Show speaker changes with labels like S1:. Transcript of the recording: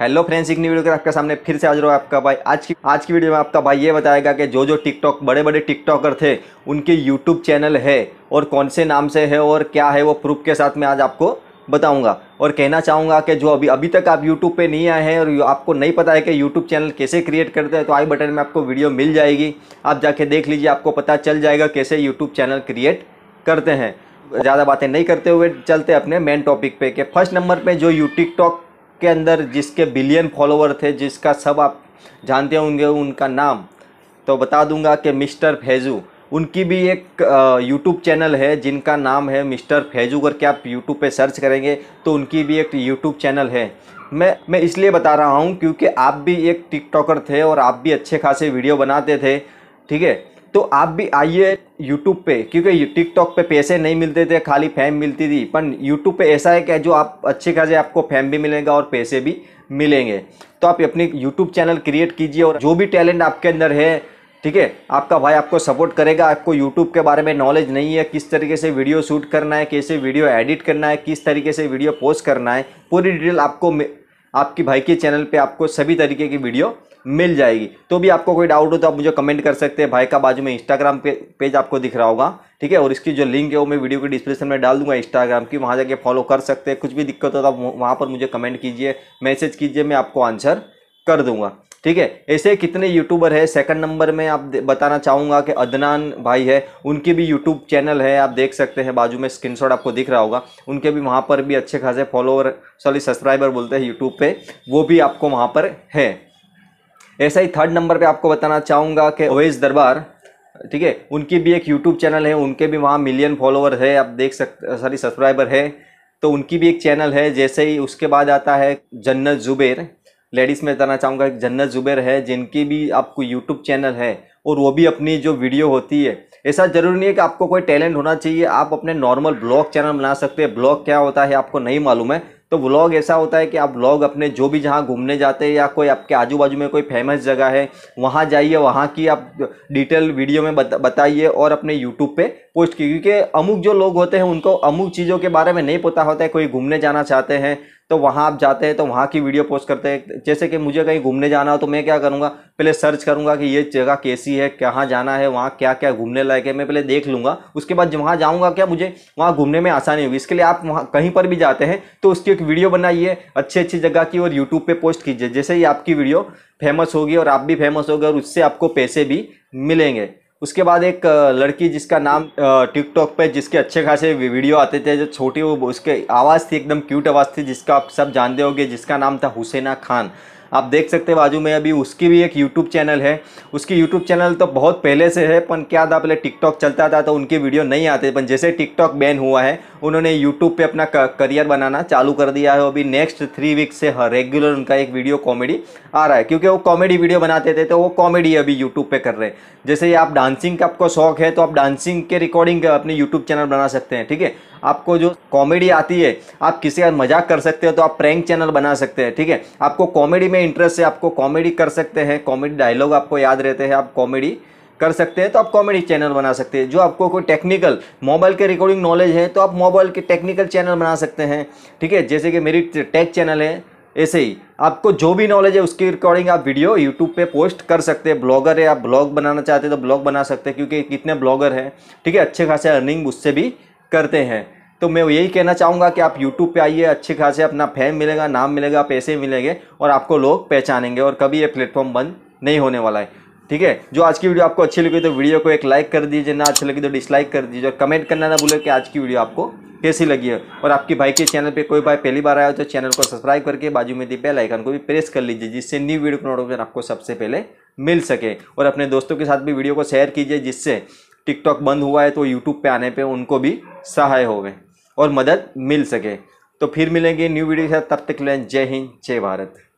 S1: Hello friends एक new video के आपके सामने फिर से रहा हो आपका भाई आज की आज की वीडियो में आपका भाई ये बताएगा कि जो जो टिकटॉक बड़े बड़े टिकटॉकर थे उनके यूट्यूब चैनल है और कौन से नाम से है और क्या है वो प्रूफ के साथ मैं आज आपको बताऊंगा और कहना चाहूँगा कि जो अभी अभी तक आप यूट्यूब पर नहीं आए हैं और आपको नहीं पता है कि यूट्यूब चैनल कैसे क्रिएट करते हैं तो आई बटन में आपको वीडियो मिल जाएगी आप जाके देख लीजिए आपको पता चल जाएगा कैसे यूट्यूब चैनल क्रिएट करते हैं ज़्यादा बातें नहीं करते हुए चलते अपने मेन टॉपिक पे कि फर्स्ट नंबर पे जो यू टिकटॉक के अंदर जिसके बिलियन फॉलोवर थे जिसका सब आप जानते होंगे उनका नाम तो बता दूंगा कि मिस्टर फैजू उनकी भी एक यूट्यूब चैनल है जिनका नाम है मिस्टर फैजू अगर क्या आप यूट्यूब पे सर्च करेंगे तो उनकी भी एक यूट्यूब चैनल है मैं मैं इसलिए बता रहा हूँ क्योंकि आप भी एक टिकटॉकर थे और आप भी अच्छे खासे वीडियो बनाते थे ठीक है तो आप भी आइए यूट्यूब पे क्योंकि टिकटॉक पे पैसे नहीं मिलते थे खाली फैम मिलती थी पर यूट्यूब पे ऐसा है कि जो आप अच्छे खासे आपको फैम भी मिलेगा और पैसे भी मिलेंगे तो आप अपनी यूट्यूब चैनल क्रिएट कीजिए और जो भी टैलेंट आपके अंदर है ठीक है आपका भाई आपको सपोर्ट करेगा आपको यूट्यूब के बारे में नॉलेज नहीं है किस तरीके से वीडियो शूट करना है कैसे वीडियो एडिट करना है किस तरीके से वीडियो पोस्ट करना है पूरी डिटेल आपको आपकी भाई के चैनल पे आपको सभी तरीके की वीडियो मिल जाएगी तो भी आपको कोई डाउट हो तो आप मुझे कमेंट कर सकते हैं भाई का बाजू में इंस्टाग्राम पे पेज आपको दिख रहा होगा ठीक है और इसकी जो लिंक है वो मैं वीडियो के डिस्क्रिप्शन में डाल दूंगा इंस्टाग्राम की वहाँ जाके फॉलो कर सकते हैं कुछ भी दिक्कत हो तो आप वहाँ पर मुझे कमेंट कीजिए मैसेज कीजिए मैं आपको आंसर कर दूंगा ठीक है ऐसे कितने यूट्यूबर है सेकंड नंबर में आप बताना चाहूँगा कि अदनान भाई है उनके भी यूट्यूब चैनल है आप देख सकते हैं बाजू में स्क्रीन आपको दिख रहा होगा उनके भी वहाँ पर भी अच्छे खासे फॉलोअर सॉरी सब्सक्राइबर बोलते हैं यूट्यूब पर वो भी आपको वहाँ पर है ऐसा ही थर्ड नंबर पर आपको बताना चाहूँगा कि ओवेज दरबार ठीक है उनकी भी एक यूट्यूब चैनल है उनके भी वहाँ मिलियन फॉलोअर है आप देख सकते सॉरी सब्सक्राइबर है तो उनकी भी एक चैनल है जैसे ही उसके बाद आता है जन्नत जुबेर लेडीज़ में बताना चाहूँगा एक जन्नत ज़ुबैर है जिनकी भी आपको यूट्यूब चैनल है और वो भी अपनी जो वीडियो होती है ऐसा ज़रूरी नहीं है कि आपको कोई टैलेंट होना चाहिए आप अपने नॉर्मल ब्लॉग चैनल बना सकते हैं ब्लॉग क्या होता है आपको नहीं मालूम है तो व्लॉग ऐसा होता है कि आप व्लॉग अपने जो भी जहाँ घूमने जाते हैं या कोई आपके आजू बाजू में कोई फेमस जगह है वहाँ जाइए वहाँ की आप डिटेल वीडियो में बताइए और अपने यूट्यूब पे पोस्ट की क्योंकि अमुक जो लोग होते हैं उनको अमुक चीज़ों के बारे में नहीं पता होता है कोई घूमने जाना चाहते हैं तो वहाँ आप जाते हैं तो वहाँ की वीडियो पोस्ट करते हैं जैसे कि मुझे कहीं घूमने जाना हो तो मैं क्या करूँगा पहले सर्च करूँगा कि ये जगह कैसी है कहाँ जाना है वहाँ क्या क्या घूमने लायक है मैं पहले देख लूँगा उसके बाद वहाँ जाऊँगा क्या मुझे वहाँ घूमने में आसानी होगी इसके लिए आप वहाँ कहीं पर भी जाते हैं तो उसकी एक वीडियो बनाइए अच्छी अच्छी जगह की और यूट्यूब पर पोस्ट कीजिए जैसे ही आपकी वीडियो फेमस होगी और आप भी फेमस होगी और उससे आपको पैसे भी मिलेंगे उसके बाद एक लड़की जिसका नाम टिकटॉक पे जिसके अच्छे खासे वीडियो आते थे जो छोटी वो उसके आवाज़ थी एकदम क्यूट आवाज़ थी जिसका आप सब जानते होंगे जिसका नाम था हुसैना खान आप देख सकते हैं बाजू में अभी उसकी भी एक यूट्यूब चैनल है उसकी यूट्यूब चैनल तो बहुत पहले से है पर क्या था पहले टिकटॉक चलता था तो उनकी वीडियो नहीं आते पर जैसे टिकटॉक बैन हुआ है उन्होंने यूट्यूब पर अपना करियर बनाना चालू कर दिया है अभी नेक्स्ट थ्री वीक्स से रेगुलर उनका एक वीडियो कॉमेडी आ रहा है क्योंकि वो कॉमेडी वीडियो बनाते थे तो वो कॉमेडी अभी यूट्यूब पर कर रहे हैं जैसे आप डांसिंग का आपको शौक है तो आप डांसिंग के रिकॉर्डिंग अपने यूट्यूब चैनल बना सकते हैं ठीक है आपको जो कॉमेडी आती है आप किसी का मजाक कर सकते हो तो आप प्रैंक चैनल बना सकते हैं ठीक है थीके? आपको कॉमेडी में इंटरेस्ट है आपको कॉमेडी कर सकते हैं कॉमेडी डायलॉग आपको याद रहते हैं आप कॉमेडी कर सकते हैं तो आप कॉमेडी चैनल बना सकते हैं जो आपको कोई टेक्निकल मोबाइल के रिकॉर्डिंग नॉलेज है तो आप मोबाइल के टेक्निकल चैनल बना सकते हैं ठीक है जैसे कि मेरी टेक चैनल है ऐसे ही आपको जो भी नॉलेज है उसकी रिकॉर्डिंग आप वीडियो यूट्यूब पे पोस्ट कर सकते हैं ब्लॉगर है आप ब्लॉग बनाना चाहते हैं तो ब्लॉग बना सकते हैं क्योंकि कितने ब्लॉगर हैं ठीक है अच्छे खासे अर्निंग उससे भी करते हैं तो मैं यही कहना चाहूँगा कि आप यूट्यूब पे आइए अच्छे खासे अपना फैम मिलेगा नाम मिलेगा पैसे मिलेंगे और आपको लोग पहचानेंगे और कभी ये प्लेटफॉर्म बंद नहीं होने वाला है ठीक है जो आज की वीडियो आपको अच्छी लगी तो वीडियो को एक लाइक कर दीजिए ना अच्छी लगी तो डिसलाइक कर दीजिए और कमेंट करना ना भूलें कि आज की वीडियो आपको कैसी लगी है और आपकी भाई के चैनल पे कोई भाई पहली बार आया हो तो चैनल को सब्सक्राइब करके बाजू में दी बेल आइकन को भी प्रेस कर लीजिए जिससे न्यू वीडियो का नोटिफिकेशन आपको सबसे पहले मिल सके और अपने दोस्तों के साथ भी वीडियो को शेयर कीजिए जिससे टिकटॉक बंद हुआ है तो यूट्यूब पर आने पर उनको भी सहाय होवे और मदद मिल सके तो फिर मिलेंगे न्यू वीडियो के साथ तब तक लें जय हिंद जय भारत